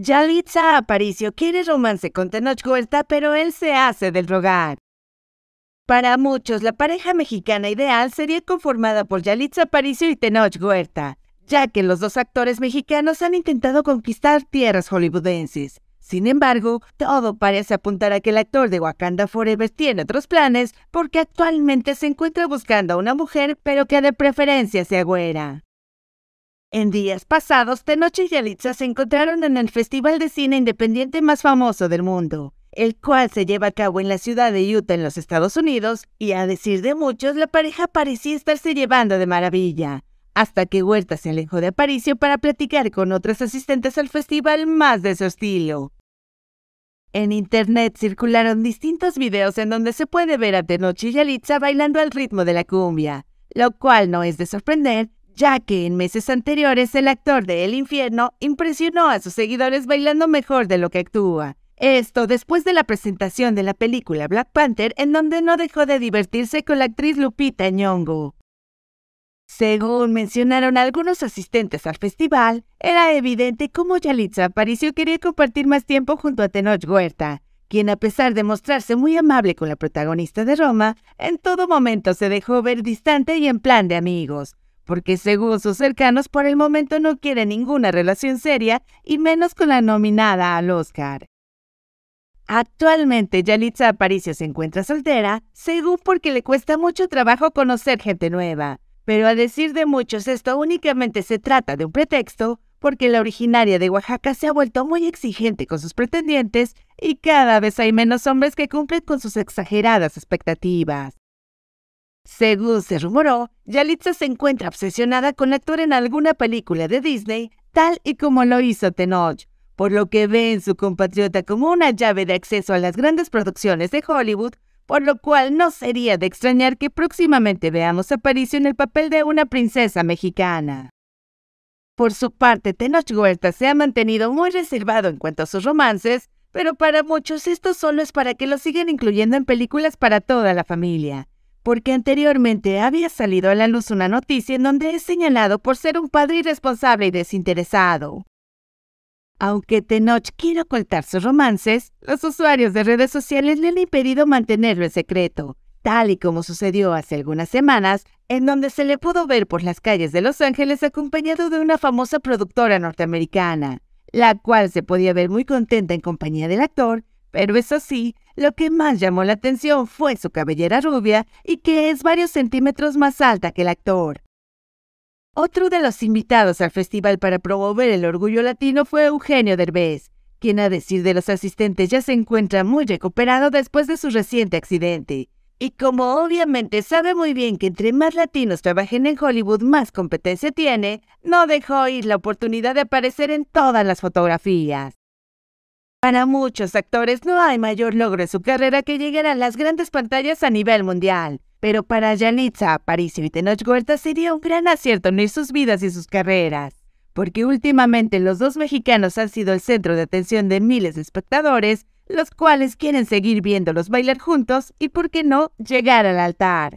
Yalitza Aparicio quiere romance con Tenoch Huerta, pero él se hace del rogar. Para muchos, la pareja mexicana ideal sería conformada por Yalitza Aparicio y Tenoch Huerta, ya que los dos actores mexicanos han intentado conquistar tierras hollywoodenses. Sin embargo, todo parece apuntar a que el actor de Wakanda Forever tiene otros planes porque actualmente se encuentra buscando a una mujer, pero que de preferencia sea güera. En días pasados, Tenoch y Yalitza se encontraron en el festival de cine independiente más famoso del mundo, el cual se lleva a cabo en la ciudad de Utah en los Estados Unidos, y a decir de muchos, la pareja parecía estarse llevando de maravilla, hasta que Huerta se alejó de Aparicio para platicar con otras asistentes al festival más de su estilo. En internet circularon distintos videos en donde se puede ver a Tenoch y Yalitza bailando al ritmo de la cumbia, lo cual no es de sorprender, ya que en meses anteriores el actor de El Infierno impresionó a sus seguidores bailando mejor de lo que actúa. Esto después de la presentación de la película Black Panther, en donde no dejó de divertirse con la actriz Lupita Nyong'o. Según mencionaron algunos asistentes al festival, era evidente cómo Yalitza Aparicio quería compartir más tiempo junto a Tenoch Huerta, quien a pesar de mostrarse muy amable con la protagonista de Roma, en todo momento se dejó ver distante y en plan de amigos, porque según sus cercanos por el momento no quiere ninguna relación seria y menos con la nominada al Oscar. Actualmente Yalitza Aparicio se encuentra soltera, según porque le cuesta mucho trabajo conocer gente nueva, pero a decir de muchos esto únicamente se trata de un pretexto porque la originaria de Oaxaca se ha vuelto muy exigente con sus pretendientes y cada vez hay menos hombres que cumplen con sus exageradas expectativas. Según se rumoró, Yalitza se encuentra obsesionada con actuar en alguna película de Disney, tal y como lo hizo Tenoch, por lo que ve en su compatriota como una llave de acceso a las grandes producciones de Hollywood, por lo cual no sería de extrañar que próximamente veamos a Aparicio en el papel de una princesa mexicana. Por su parte, Tenoch Huerta se ha mantenido muy reservado en cuanto a sus romances, pero para muchos esto solo es para que lo sigan incluyendo en películas para toda la familia porque anteriormente había salido a la luz una noticia en donde es señalado por ser un padre irresponsable y desinteresado. Aunque Tenoch quiere ocultar sus romances, los usuarios de redes sociales le han impedido mantenerlo en secreto, tal y como sucedió hace algunas semanas, en donde se le pudo ver por las calles de Los Ángeles acompañado de una famosa productora norteamericana, la cual se podía ver muy contenta en compañía del actor, pero eso sí, lo que más llamó la atención fue su cabellera rubia y que es varios centímetros más alta que el actor. Otro de los invitados al festival para promover el orgullo latino fue Eugenio Derbez, quien a decir de los asistentes ya se encuentra muy recuperado después de su reciente accidente. Y como obviamente sabe muy bien que entre más latinos trabajen en Hollywood más competencia tiene, no dejó ir la oportunidad de aparecer en todas las fotografías. Para muchos actores no hay mayor logro en su carrera que llegar a las grandes pantallas a nivel mundial, pero para Yalitza, Aparicio y Tenoch Huerta sería un gran acierto unir sus vidas y sus carreras, porque últimamente los dos mexicanos han sido el centro de atención de miles de espectadores, los cuales quieren seguir viéndolos bailar juntos y, por qué no, llegar al altar.